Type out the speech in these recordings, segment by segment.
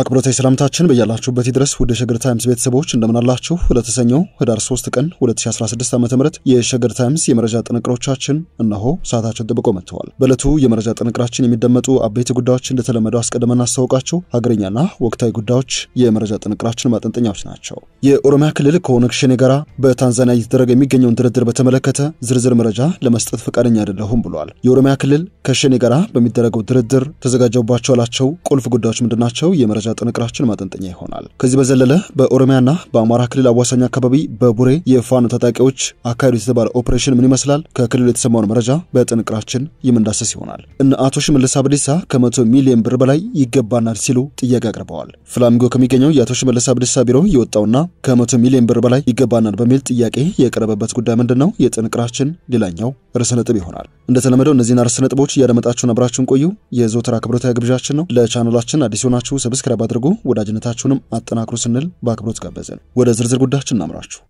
አክብሮታዊ ሰላምታችን በያላችሁበት ድረስ ወደ ሸገር ታይምስ ቤተሰቦች እንደምናላችሁ ለተሰኘው ህዳር 3 ቀን 2016 ዓ ም የሸገር ታይምስ የመረጃ ጥንቅሮቻችን እነሆ ሰዓታችን ጥብቆ መጥተዋል። በእለቱ የመረጃ ጥንቅራችን የሚደመጡ አበይት ጉዳዮች እንደተለመደው አስቀድመን እናስታውቃችሁ። ሀገረኛና ወቅታዊ ጉዳዮች የመረጃ ጥንቅራችን ማጠንጠኛዎች ናቸው። የኦሮሚያ ክልል ከኦነግ ሸኔ ጋራ በታንዛኒያ እየተደረገ የሚገኘውን ድርድር በተመለከተ ዝርዝር መረጃ ለመስጠት ፈቃደኛ አይደለሁም ብሏል። የኦሮሚያ ክልል ከሸኔ ጋራ በሚደረገው ድርድር ተዘጋጀባቸው ያላቸው ቁልፍ ጉዳዮች ምንድናቸው? የመረጃ ጥንቅራችን ማጠንጠኛ ይሆናል። ከዚህ በዘለለ በኦሮሚያና በአማራ ክልል አዋሳኝ አካባቢ በቡሬ የፋኖ ታጣቂዎች አካሄዱ የተባለ ኦፕሬሽን ምን ይመስላል? ከክልሉ የተሰማውን መረጃ በጥንቅራችን የምንዳሰስ ይሆናል። እነ አቶ ሽመልስ አብዲሳ ከመቶ ሚሊዮን ብር በላይ ይገባናል ሲሉ ጥያቄ አቅርበዋል። ፍላሚንጎ ከሚገኘው የአቶ ሽመልስ አብዲሳ ቢሮ የወጣውና ከመቶ ሚሊዮን ብር በላይ ይገባናል በሚል ጥያቄ የቀረበበት ጉዳይ ምንድን ነው? የጥንቅራችን ሌላኛው ርዕሰ ነጥብ ይሆናል። እንደተለመደው እነዚህን ርዕሰ ነጥቦች እያደመጣችሁን አብራችሁን ቆዩ የዘወትር አክብሮታዊ ግብዣችን ነው። ለቻናላችን አዲስ የሆናችሁ ሰብስክራይብ አድርጉ፣ ወዳጅነታችሁንም አጠናክሩ ስንል በአክብሮት ጋበዝን። ወደ ዝርዝር ጉዳያችን እናምራችሁ።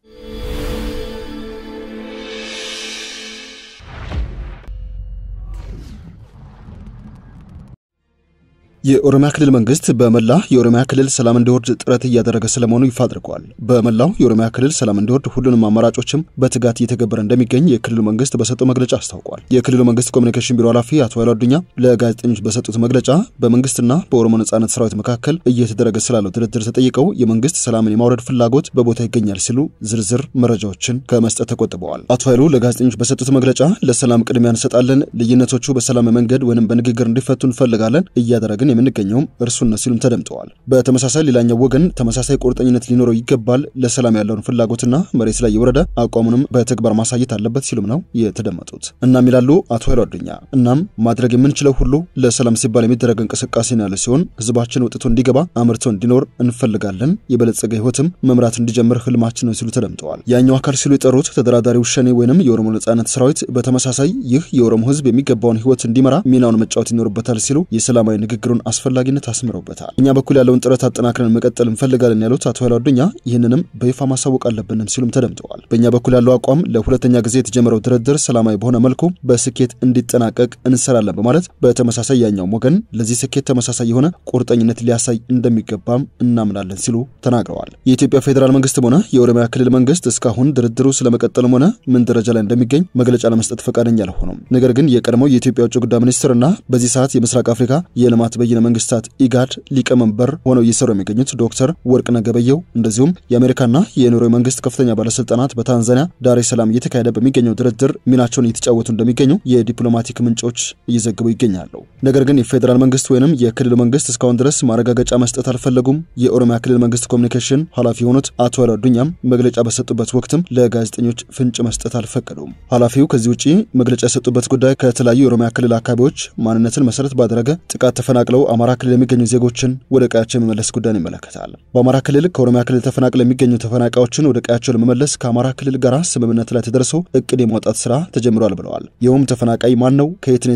የኦሮሚያ ክልል መንግስት በመላ የኦሮሚያ ክልል ሰላም እንዲወርድ ጥረት እያደረገ ስለመሆኑ ይፋ አድርጓል። በመላው የኦሮሚያ ክልል ሰላም እንዲወርድ ሁሉንም አማራጮችም በትጋት እየተገበረ እንደሚገኝ የክልሉ መንግስት በሰጠው መግለጫ አስታውቋል። የክልሉ መንግስት ኮሚኒኬሽን ቢሮ ኃላፊ አቶ ኃይሉ አዱኛ ለጋዜጠኞች በሰጡት መግለጫ በመንግስትና በኦሮሞ ነጻነት ሰራዊት መካከል እየተደረገ ስላለው ድርድር ተጠይቀው የመንግስት ሰላምን የማውረድ ፍላጎት በቦታ ይገኛል ሲሉ ዝርዝር መረጃዎችን ከመስጠት ተቆጥበዋል። አቶ ኃይሉ ለጋዜጠኞች በሰጡት መግለጫ ለሰላም ቅድሚያ እንሰጣለን፣ ልዩነቶቹ በሰላም መንገድ ወይም በንግግር እንዲፈቱ እንፈልጋለን እያደረግን እያደረግን የምንገኘውም እርሱን ነው ሲሉም ተደምጠዋል። በተመሳሳይ ሌላኛው ወገን ተመሳሳይ ቁርጠኝነት ሊኖረው ይገባል፣ ለሰላም ያለውን ፍላጎትና መሬት ላይ የወረደ አቋሙንም በተግባር ማሳየት አለበት ሲሉም ነው የተደመጡት። እናም ይላሉ አቶ ኃይሉ አዱኛ። እናም ማድረግ የምንችለው ሁሉ ለሰላም ሲባል የሚደረግ እንቅስቃሴ ነው ያለ ሲሆን ህዝባችን ወጥቶ እንዲገባ አምርቶ እንዲኖር እንፈልጋለን፣ የበለጸገ ህይወትም መምራት እንዲጀምር ህልማችን ነው ሲሉ ተደምጠዋል። ያኛው አካል ሲሉ የጠሩት ተደራዳሪው ሸኔ ወይንም የኦሮሞ ነጻነት ሰራዊት በተመሳሳይ ይህ የኦሮሞ ህዝብ የሚገባውን ህይወት እንዲመራ ሚናውን መጫወት ይኖርበታል ሲሉ የሰላማዊ ንግግሩን የመሆኑን አስፈላጊነት አስምረውበታል። እኛ በኩል ያለውን ጥረት አጠናክረን መቀጠል እንፈልጋለን ያሉት አቶ ኃይሉ አዱኛ ይህንንም በይፋ ማሳወቅ አለብንም ሲሉም ተደምጠዋል። በእኛ በኩል ያለው አቋም ለሁለተኛ ጊዜ የተጀመረው ድርድር ሰላማዊ በሆነ መልኩ በስኬት እንዲጠናቀቅ እንሰራለን በማለት በተመሳሳይ ያኛውም ወገን ለዚህ ስኬት ተመሳሳይ የሆነ ቁርጠኝነት ሊያሳይ እንደሚገባም እናምናለን ሲሉ ተናግረዋል። የኢትዮጵያ ፌዴራል መንግስትም ሆነ የኦሮሚያ ክልል መንግስት እስካሁን ድርድሩ ስለመቀጠልም ሆነ ምን ደረጃ ላይ እንደሚገኝ መግለጫ ለመስጠት ፈቃደኛ አልሆኑም። ነገር ግን የቀድሞው የኢትዮጵያ ውጭ ጉዳይ ሚኒስትር በዚህ ሰዓት የምስራቅ አፍሪካ የልማት የተበየነ መንግስታት ኢጋድ ሊቀመንበር ሆነው እየሰሩ የሚገኙት ዶክተር ወርቅነህ ገበየሁ እንደዚሁም የአሜሪካና የኖርዌይ መንግስት ከፍተኛ ባለስልጣናት በታንዛኒያ ዳሬ ሰላም እየተካሄደ በሚገኘው ድርድር ሚናቸውን እየተጫወቱ እንደሚገኙ የዲፕሎማቲክ ምንጮች እየዘገቡ ይገኛሉ። ነገር ግን የፌዴራል መንግስት ወይንም የክልል መንግስት እስካሁን ድረስ ማረጋገጫ መስጠት አልፈለጉም። የኦሮሚያ ክልል መንግስት ኮሚኒኬሽን ኃላፊ የሆኑት አቶ ያሉ አዱኛም መግለጫ በሰጡበት ወቅትም ለጋዜጠኞች ፍንጭ መስጠት አልፈቀዱም። ኃላፊው ከዚህ ውጪ መግለጫ የሰጡበት ጉዳይ ከተለያዩ የኦሮሚያ ክልል አካባቢዎች ማንነትን መሰረት ባደረገ ጥቃት ተፈናቅለው አማራ ክልል የሚገኙ ዜጎችን ወደ ቀያቸው የመመለስ ጉዳይን ይመለከታል። በአማራ ክልል ከኦሮሚያ ክልል ተፈናቅለው የሚገኙ ተፈናቃዮችን ወደ ቀያቸው ለመመለስ ከአማራ ክልል ጋር ስምምነት ላይ ተደርሶ እቅድ የማውጣት ስራ ተጀምሯል ብለዋል። ይኸውም ተፈናቃይ ማን ነው፣ ከየት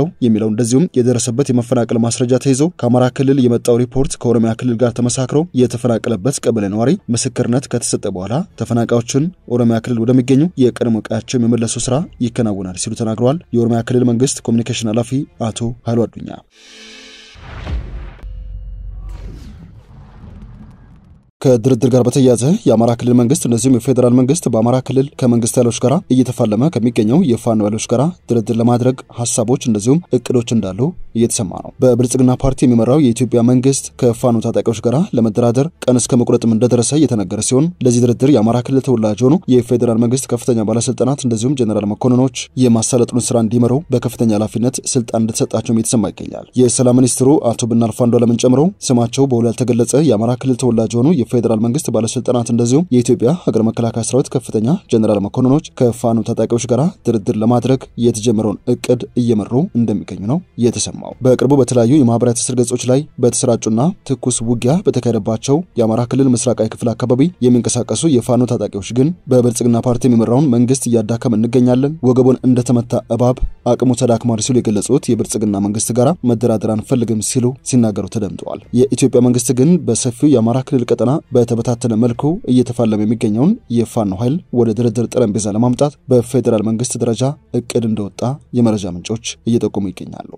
ነው የሚለው እንደዚሁም የደረሰበት የመፈናቀል ማስረጃ ተይዞ ከአማራ ክልል የመጣው ሪፖርት ከኦሮሚያ ክልል ጋር ተመሳክሮ የተፈናቀለበት ቀበሌ ነዋሪ ምስክርነት ከተሰጠ በኋላ ተፈናቃዮችን ኦሮሚያ ክልል ወደሚገኙ የቀድሞ ቀያቸው የመመለሱ ስራ ይከናወናል ሲሉ ተናግረዋል። የኦሮሚያ ክልል መንግስት ኮሚኒኬሽን ኃላፊ አቶ ኃይሉ አዱኛ ከድርድር ጋር በተያያዘ የአማራ ክልል መንግስት እንደዚሁም የፌዴራል መንግስት በአማራ ክልል ከመንግስት ኃይሎች ጋር እየተፋለመ ከሚገኘው የፋኖ ኃይሎች ጋር ድርድር ለማድረግ ሀሳቦች እንደዚሁም እቅዶች እንዳሉ እየተሰማ ነው። በብልጽግና ፓርቲ የሚመራው የኢትዮጵያ መንግስት ከፋኖ ታጣቂዎች ጋር ለመደራደር ቀን እስከ መቁረጥም እንደደረሰ እየተነገረ ሲሆን ለዚህ ድርድር የአማራ ክልል ተወላጅ የሆኑ የፌዴራል መንግስት ከፍተኛ ባለስልጣናት እንደዚሁም ጀኔራል መኮንኖች የማሳለጡን ስራ እንዲመሩ በከፍተኛ ኃላፊነት ስልጣን እንደተሰጣቸውም እየተሰማ ይገኛል። የሰላም ሚኒስትሩ አቶ ብናልፍ አንዱዓለምን ጨምሮ ስማቸው በውል ያልተገለጸ የአማራ ክልል ተወላጅ የሆኑ ፌዴራል መንግስት ባለስልጣናት እንደዚሁም የኢትዮጵያ ሀገር መከላከያ ሰራዊት ከፍተኛ ጀኔራል መኮንኖች ከፋኖ ታጣቂዎች ጋር ድርድር ለማድረግ የተጀመረውን እቅድ እየመሩ እንደሚገኙ ነው የተሰማው። በቅርቡ በተለያዩ የማህበራዊ ትስስር ገጾች ላይ በተሰራጩና ትኩስ ውጊያ በተካሄደባቸው የአማራ ክልል ምስራቃዊ ክፍል አካባቢ የሚንቀሳቀሱ የፋኖ ታጣቂዎች ግን በብልጽግና ፓርቲ የሚመራውን መንግስት እያዳከም እንገኛለን፣ ወገቡን እንደተመታ እባብ አቅሙ ተዳክሟል ሲሉ የገለጹት የብልጽግና መንግስት ጋር መደራደር አንፈልግም ሲሉ ሲናገሩ ተደምጠዋል። የኢትዮጵያ መንግስት ግን በሰፊው የአማራ ክልል ቀጠና በተበታተነ መልኩ እየተፋለመ የሚገኘውን የፋኖ ኃይል ወደ ድርድር ጠረጴዛ ለማምጣት በፌዴራል መንግስት ደረጃ እቅድ እንደወጣ የመረጃ ምንጮች እየጠቆሙ ይገኛሉ።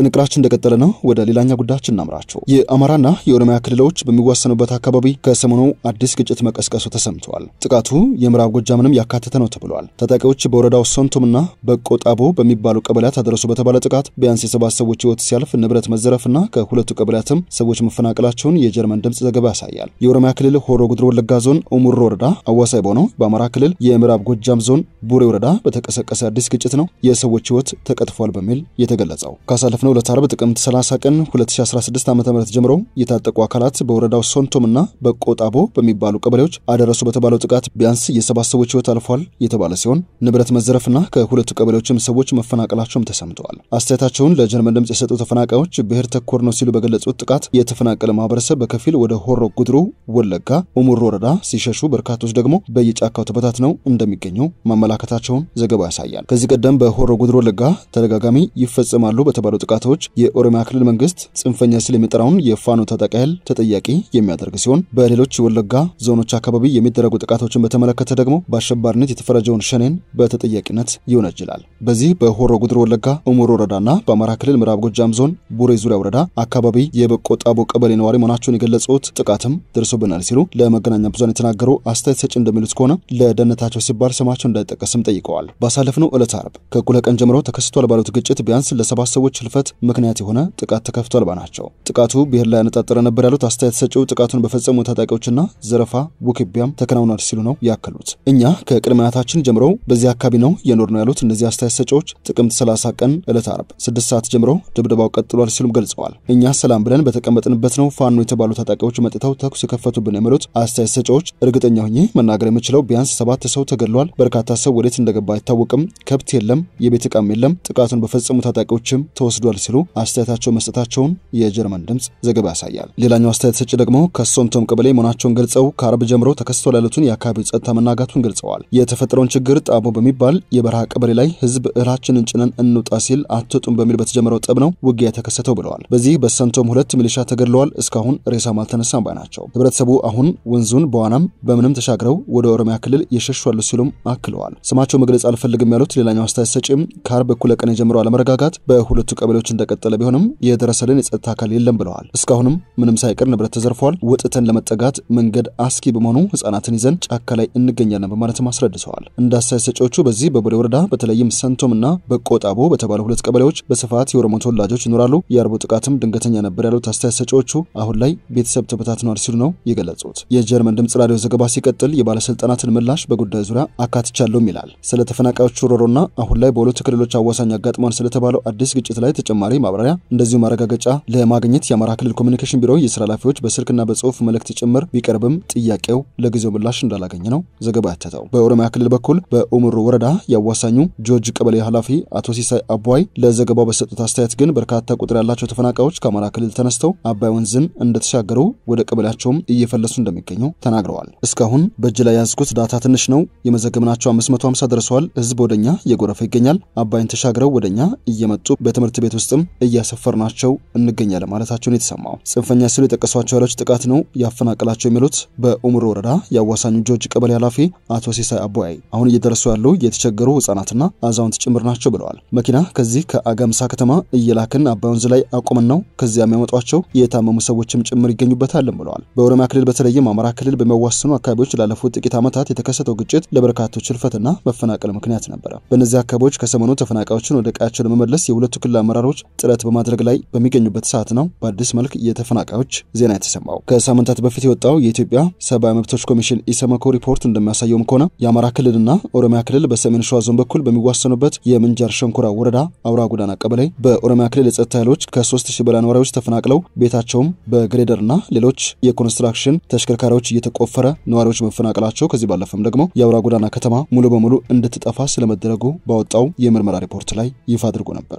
ጥንቅራችን እንደቀጠለ ነው። ወደ ሌላኛ ጉዳያችን እናምራቸው። የአማራና የኦሮሚያ ክልሎች በሚዋሰኑበት አካባቢ ከሰሞኑ አዲስ ግጭት መቀስቀሱ ተሰምተዋል። ጥቃቱ የምዕራብ ጎጃምንም ያካተተ ነው ተብሏል። ታጣቂዎች በወረዳው ሶንቱምና በቆጣቦ በሚባሉ ቀበሌያት አደረሱ በተባለ ጥቃት ቢያንስ የሰባት ሰዎች ህይወት ሲያልፍ ንብረት መዘረፍና ከሁለቱ ቀበሌያትም ሰዎች መፈናቀላቸውን የጀርመን ድምፅ ዘገባ ያሳያል። የኦሮሚያ ክልል ሆሮ ጉድሮ ወለጋ ዞን ኡሙሮ ወረዳ አዋሳይ በሆነው በአማራ ክልል የምዕራብ ጎጃም ዞን ቡሬ ወረዳ በተቀሰቀሰ አዲስ ግጭት ነው የሰዎች ህይወት ተቀጥፏል በሚል የተገለጸው ካሳለፍነው ከትናንትና ሁለት አርብ ጥቅምት 30 ቀን 2016 ዓ ም ጀምሮ የታጠቁ አካላት በወረዳው ሶንቶም በቆጣቦ በሚባሉ ቀበሌዎች አደረሱ በተባለው ጥቃት ቢያንስ የሰባት ሰዎች ህይወት አልፏል የተባለ ሲሆን ንብረት መዘረፍና ከሁለቱ ቀበሌዎችም ሰዎች መፈናቀላቸውም ተሰምተዋል። አስተያየታቸውን ለጀርመን ድምጽ የሰጡ ተፈናቃዮች ብሔር ተኮር ነው ሲሉ በገለጹት ጥቃት የተፈናቀለ ማህበረሰብ በከፊል ወደ ሆሮ ጉድሩ ወለጋ ኡሙር ወረዳ ሲሸሹ በርካቶች ደግሞ በየጫካው ተበታትነው እንደሚገኙ ማመላከታቸውን ዘገባው ያሳያል። ከዚህ ቀደም በሆሮ ጉድሩ ወለጋ ተደጋጋሚ ይፈጸማሉ በተባለው ጥቃቶች የኦሮሚያ ክልል መንግስት ጽንፈኛ ሲል የሚጠራውን የፋኖ ታጣቂ ኃይል ተጠያቂ የሚያደርግ ሲሆን በሌሎች የወለጋ ዞኖች አካባቢ የሚደረጉ ጥቃቶችን በተመለከተ ደግሞ በአሸባሪነት የተፈረጀውን ሸኔን በተጠያቂነት ይወነጅላል። በዚህ በሆሮ ጉድር ወለጋ እሙር ወረዳና በአማራ ክልል ምዕራብ ጎጃም ዞን ቡሬ ዙሪያ ወረዳ አካባቢ የበቆጣቦ ቀበሌ ነዋሪ መሆናቸውን የገለጹት ጥቃትም ደርሶብናል ሲሉ ለመገናኛ ብዙሃን የተናገሩ አስተያየት ሰጪ እንደሚሉት ከሆነ ለደህንነታቸው ሲባል ስማቸው እንዳይጠቀስም ጠይቀዋል። ባሳለፍነው ዕለት አርብ ከእኩለ ቀን ጀምሮ ተከስቷል ባሉት ግጭት ቢያንስ ለሰባት ሰዎች ህልፈት መክፈት ምክንያት የሆነ ጥቃት ተከፍቷል ባናቸው። ጥቃቱ ብሔር ላይ ያነጣጠረ ነበር ያሉት አስተያየት ሰጪው ጥቃቱን በፈጸሙ ታጣቂዎችና ዘረፋ ውክቢያም ተከናውኗል ሲሉ ነው ያከሉት። እኛ ከቅድሚያታችን ጀምሮ በዚህ አካባቢ ነው የኖር ነው ያሉት እነዚህ አስተያየት ሰጪዎች ጥቅምት 30 ቀን ዕለት አርብ ስድስት ሰዓት ጀምሮ ድብደባው ቀጥሏል ሲሉም ገልጸዋል። እኛ ሰላም ብለን በተቀመጥንበት ነው ፋኖ የተባሉ ታጣቂዎች መጥተው ተኩስ የከፈቱብን የሚሉት አስተያየት ሰጪዎች እርግጠኛ ሁኜ መናገር የምችለው ቢያንስ ሰባት ሰው ተገድሏል፣ በርካታ ሰው ወዴት እንደገባ አይታወቅም፣ ከብት የለም፣ የቤት ዕቃም የለም፣ ጥቃቱን በፈጸሙ ታጣቂዎችም ተወስዷል ወስዷል ሲሉ አስተያየታቸው መስጠታቸውን የጀርመን ድምፅ ዘገባ ያሳያል። ሌላኛው አስተያየት ሰጪ ደግሞ ከሶምቶም ቀበሌ መሆናቸውን ገልጸው ከአረብ ጀምሮ ተከስቷል ላሉትን የአካባቢው ጸጥታ መናጋቱን ገልጸዋል። የተፈጠረውን ችግር ጣቦ በሚባል የበረሃ ቀበሌ ላይ ህዝብ እህላችንን ጭነን እንውጣ ሲል አትጡም በሚል በተጀመረው ጠብ ነው ውጊያ የተከሰተው ብለዋል። በዚህ በሰንቶም ሁለት ሚሊሻ ተገድለዋል፣ እስካሁን ሬሳም አልተነሳም ባይ ናቸው። ህብረተሰቡ አሁን ወንዙን በዋናም በምንም ተሻግረው ወደ ኦሮሚያ ክልል የሸሿሉ ሲሉም አክለዋል። ስማቸው መግለጽ አልፈልግም ያሉት ሌላኛው አስተያየት ሰጪም ከአርብ እኩለ ቀን አለመረጋጋት በሁለቱ ቀበሌ ኃይሎች እንደቀጠለ ቢሆንም የደረሰልን የጸጥታ አካል የለም ብለዋል። እስካሁንም ምንም ሳይቀር ንብረት ተዘርፏል። ወጥተን ለመጠጋት መንገድ አስኪ በመሆኑ ህጻናትን ይዘን ጫካ ላይ እንገኛለን በማለትም አስረድተዋል። እንደ አስተያየት ሰጪዎቹ በዚህ በቦሌ ወረዳ በተለይም ሰንቶም ሰንቶምና በቆጣቦ በተባሉ ሁለት ቀበሌዎች በስፋት የኦሮሞ ተወላጆች ይኖራሉ። የአርቦ ጥቃትም ድንገተኛ ነበር ያሉት አስተያየት ሰጪዎቹ አሁን ላይ ቤተሰብ ተበታትኗል ሲሉ ነው የገለጹት። የጀርመን ድምጽ ራዲዮ ዘገባ ሲቀጥል የባለስልጣናትን ምላሽ በጉዳዩ ዙሪያ አካትቻለሁም ይላል። ስለ ተፈናቃዮቹ ሮሮና አሁን ላይ በሁለቱ ክልሎች አዋሳኝ አጋጥሟል ስለተባለው አዲስ ግጭት ላይ ተጨማሪ ማብራሪያ እንደዚሁ ማረጋገጫ ለማግኘት የአማራ ክልል ኮሚኒኬሽን ቢሮ የስራ ኃላፊዎች በስልክና በጽሁፍ መልእክት ጭምር ቢቀርብም ጥያቄው ለጊዜው ምላሽ እንዳላገኘ ነው ዘገባ ያተተው። በኦሮሚያ ክልል በኩል በኡምሩ ወረዳ ያዋሳኙ ጆጅ ቀበሌ ኃላፊ አቶ ሲሳይ አቧይ ለዘገባው በሰጡት አስተያየት ግን በርካታ ቁጥር ያላቸው ተፈናቃዮች ከአማራ ክልል ተነስተው አባይ ወንዝን እንደተሻገሩ ወደ ቀበሌያቸውም እየፈለሱ እንደሚገኙ ተናግረዋል። እስካሁን በእጅ ላይ ያዝኩት ዳታ ትንሽ ነው። የመዘገብናቸው 550 ደርሰዋል። ህዝብ ወደኛ እየጎረፈ ይገኛል። አባይን ተሻግረው ወደኛ እየመጡ በትምህርት ቤት ውስጥም እያሰፈርናቸው እንገኛለን ማለታቸውን የተሰማው ጽንፈኛ ሲሉ የጠቀሷቸው ኃይሎች ጥቃት ነው ያፈናቀላቸው የሚሉት በኡምሮ ወረዳ የአዋሳኙ ጆጅ ቀበሌ ኃላፊ አቶ ሲሳይ አቦያይ አሁን እየደረሱ ያሉ የተቸገሩ ህጻናትና አዛውንት ጭምር ናቸው ብለዋል። መኪና ከዚህ ከአጋምሳ ከተማ እየላክን አባይ ወንዝ ላይ አቁመን ነው ከዚያ የሚያመጧቸው የታመሙ ሰዎችም ጭምር ይገኙበታል ብለዋል። በኦሮሚያ ክልል በተለይም አማራ ክልል በሚያዋስኑ አካባቢዎች ላለፉት ጥቂት ዓመታት የተከሰተው ግጭት ለበርካቶች ህልፈትና መፈናቀል ምክንያት ነበረ። በእነዚህ አካባቢዎች ከሰሞኑ ተፈናቃዮችን ወደ ቀያቸው ለመመለስ የሁለቱ ክልል አመራሮች አመራሮች ጥረት በማድረግ ላይ በሚገኙበት ሰዓት ነው በአዲስ መልክ የተፈናቃዮች ዜና የተሰማው። ከሳምንታት በፊት የወጣው የኢትዮጵያ ሰብአዊ መብቶች ኮሚሽን ኢሰመኮ ሪፖርት እንደሚያሳየውም ከሆነ የአማራ ክልልና ኦሮሚያ ክልል በሰሜን ሸዋ ዞን በኩል በሚዋሰኑበት የምንጃር ሸንኮራ ወረዳ አውራ ጎዳና ቀበሌ በኦሮሚያ ክልል የጸጥታ ኃይሎች ከ3000 በላይ ነዋሪዎች ተፈናቅለው ቤታቸውም በግሬደርና ሌሎች የኮንስትራክሽን ተሽከርካሪዎች እየተቆፈረ ነዋሪዎች መፈናቀላቸው ከዚህ ባለፈም ደግሞ የአውራ ጎዳና ከተማ ሙሉ በሙሉ እንድትጠፋ ስለመደረጉ ባወጣው የምርመራ ሪፖርት ላይ ይፋ አድርጎ ነበር።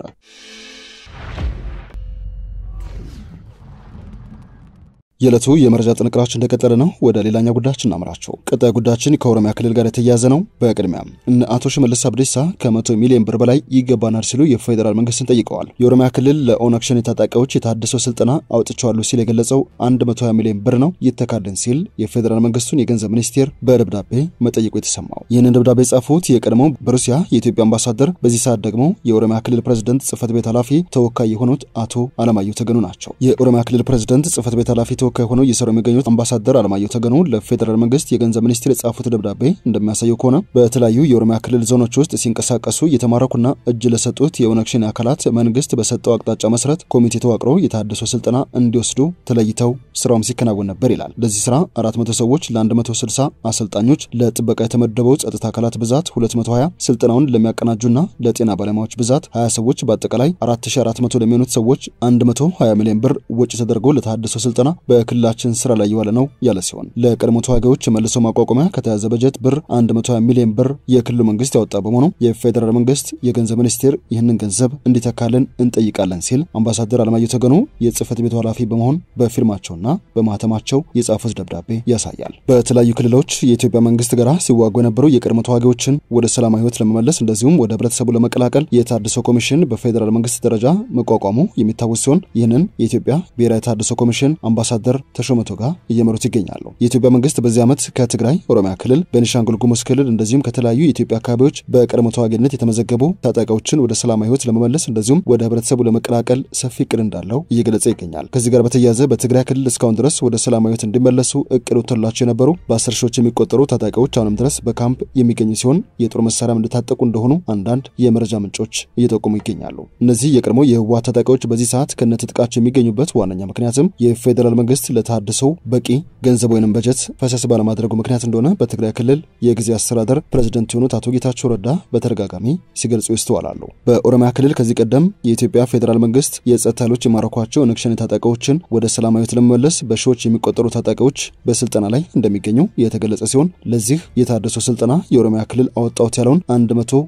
የዕለቱ የመረጃ ጥንቅራችን እንደቀጠለ ነው። ወደ ሌላኛ ጉዳያችን እናምራቸው። ቀጣይ ጉዳያችን ከኦሮሚያ ክልል ጋር የተያያዘ ነው። በቅድሚያ እነ አቶ ሽመልስ አብዲሳ ከመቶ ሚሊዮን ብር በላይ ይገባናል ሲሉ የፌዴራል መንግስትን ጠይቀዋል። የኦሮሚያ ክልል ለኦነግ ሸኔ ታጣቂዎች የታደሰው ስልጠና አውጥቸዋሉ ሲል የገለጸው 120 ሚሊዮን ብር ነው ይተካልን ሲል የፌዴራል መንግስቱን የገንዘብ ሚኒስቴር በደብዳቤ መጠየቁ የተሰማው። ይህንን ደብዳቤ የጻፉት የቀድሞው በሩሲያ የኢትዮጵያ አምባሳደር፣ በዚህ ሰዓት ደግሞ የኦሮሚያ ክልል ፕሬዝደንት ጽህፈት ቤት ኃላፊ ተወካይ የሆኑት አቶ አለማየሁ ተገኑ ናቸው። የኦሮሚያ ክልል ፕሬዚደንት ጽህፈት ቤት ኃላፊ ተወካይ ሆነው እየሰሩ የሚገኙት አምባሳደር አለማየሁ ተገኑ ለፌዴራል መንግስት የገንዘብ ሚኒስቴር የጻፉት ደብዳቤ እንደሚያሳየው ከሆነ በተለያዩ የኦሮሚያ ክልል ዞኖች ውስጥ ሲንቀሳቀሱ እየተማረኩና እጅ ለሰጡት የኦነግ ሸኔ አካላት መንግስት በሰጠው አቅጣጫ መሰረት ኮሚቴ ተዋቅሮ የታደሰ ስልጠና እንዲወስዱ ተለይተው ስራውም ሲከናወን ነበር ይላል። ለዚህ ስራ 400 ሰዎች ለ160 አሰልጣኞች፣ ለጥበቃ የተመደበው ጸጥታ አካላት ብዛት 220፣ ስልጠናውን ለሚያቀናጁና ለጤና ባለሙያዎች ብዛት 20 ሰዎች በአጠቃላይ 4400 ለሚሆኑት ሰዎች 120 ሚሊዮን ብር ወጪ ተደርጎ ለታደሰ ስልጠና በክልላችን ስራ ላይ የዋለ ነው ያለ ሲሆን ለቀድሞ ተዋጊዎች መልሶ ማቋቋሚያ ከተያዘ በጀት ብር 120 ሚሊዮን ብር የክልሉ መንግስት ያወጣ በመሆኑ የፌዴራል መንግስት የገንዘብ ሚኒስቴር ይህንን ገንዘብ እንዲተካልን እንጠይቃለን ሲል አምባሳደር አለማየሁ ተገኑ የጽህፈት ቤቱ ኃላፊ በመሆን በፊርማቸውና በማህተማቸው የጻፉት ደብዳቤ ያሳያል። በተለያዩ ክልሎች የኢትዮጵያ መንግስት ጋር ሲዋጉ የነበሩ የቀድሞ ተዋጊዎችን ወደ ሰላማዊ ህይወት ለመመለስ እንደዚሁም ወደ ህብረተሰቡ ለመቀላቀል የታድሶ ኮሚሽን በፌዴራል መንግስት ደረጃ መቋቋሙ የሚታወስ ሲሆን ይህንን የኢትዮጵያ ብሔራዊ ታድሶ ኮሚሽን አምባሳደር አምባሳደር ተሾመ ቶጋ እየመሩት ይገኛሉ። የኢትዮጵያ መንግስት በዚህ ዓመት ከትግራይ፣ ኦሮሚያ ክልል፣ ቤኒሻንጉል ጉሙዝ ክልል እንደዚሁም ከተለያዩ የኢትዮጵያ አካባቢዎች በቀድሞ ተዋጊነት የተመዘገቡ ታጣቂዎችን ወደ ሰላማዊ ህይወት ለመመለስ እንደዚሁም ወደ ህብረተሰቡ ለመቀላቀል ሰፊ እቅድ እንዳለው እየገለጸ ይገኛል። ከዚህ ጋር በተያያዘ በትግራይ ክልል እስካሁን ድረስ ወደ ሰላማዊ ህይወት እንዲመለሱ እቅድ ወጥቶላቸው የነበሩ በአስር ሺዎች የሚቆጠሩ ታጣቂዎች አሁንም ድረስ በካምፕ የሚገኙ ሲሆን የጦር መሳሪያም እንደታጠቁ እንደሆኑ አንዳንድ የመረጃ ምንጮች እየጠቆሙ ይገኛሉ። እነዚህ የቀድሞ የህወሓት ታጣቂዎች በዚህ ሰዓት ከነትጥቃቸው የሚገኙበት ዋነኛ ምክንያትም የፌዴራል መንግስት መንግስት ለታድሶ በቂ ገንዘብ ወይንም በጀት ፈሰስ ባለማድረጉ ምክንያት እንደሆነ በትግራይ ክልል የጊዜ አስተዳደር ፕሬዝደንት የሆኑት አቶ ጌታቸው ረዳ በተደጋጋሚ ሲገልጹ ይስተዋላሉ። በኦሮሚያ ክልል ከዚህ ቀደም የኢትዮጵያ ፌዴራል መንግስት የጸጥታ ኃይሎች የማረኳቸው ንክሸን ታጣቂዎችን ወደ ሰላማዊት ለመመለስ በሺዎች የሚቆጠሩ ታጣቂዎች በስልጠና ላይ እንደሚገኙ የተገለጸ ሲሆን ለዚህ የታደሰው ስልጠና የኦሮሚያ ክልል አወጣውት ያለውን አመቶ20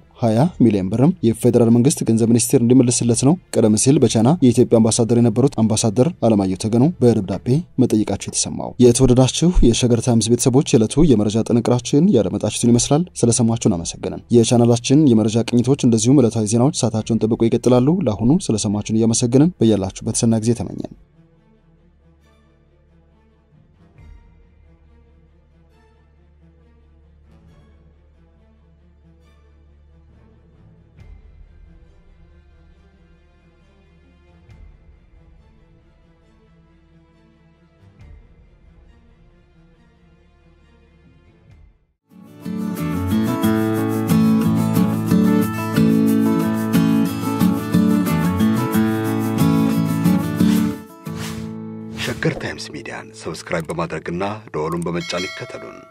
ሚሊዮን ብርም የፌዴራል መንግስት ገንዘብ ሚኒስቴር እንዲመልስለት ነው። ቀደም ሲል በቻይና የኢትዮጵያ አምባሳደር የነበሩት አምባሳደር አለማየሁ ተገኑ በደብዳቤ መጠየቃቸው የተሰማው። የተወደዳችሁ የሸገር ታይምስ ቤተሰቦች የዕለቱ የመረጃ ጥንቅራችን ያደመጣችሁትን ይመስላል። ስለሰማችሁን አመሰግንን። የቻናላችን የመረጃ ቅኝቶች እንደዚሁም ዕለታዊ ዜናዎች ሰዓታቸውን ጠብቆ ይቀጥላሉ። ለአሁኑ ስለሰማችሁን እያመሰግንን በያላችሁበት ሰና ጊዜ ተመኘን። ታይምስ ሚዲያን ሰብስክራይብ በማድረግና ደወሉን በመጫን ይከተሉን።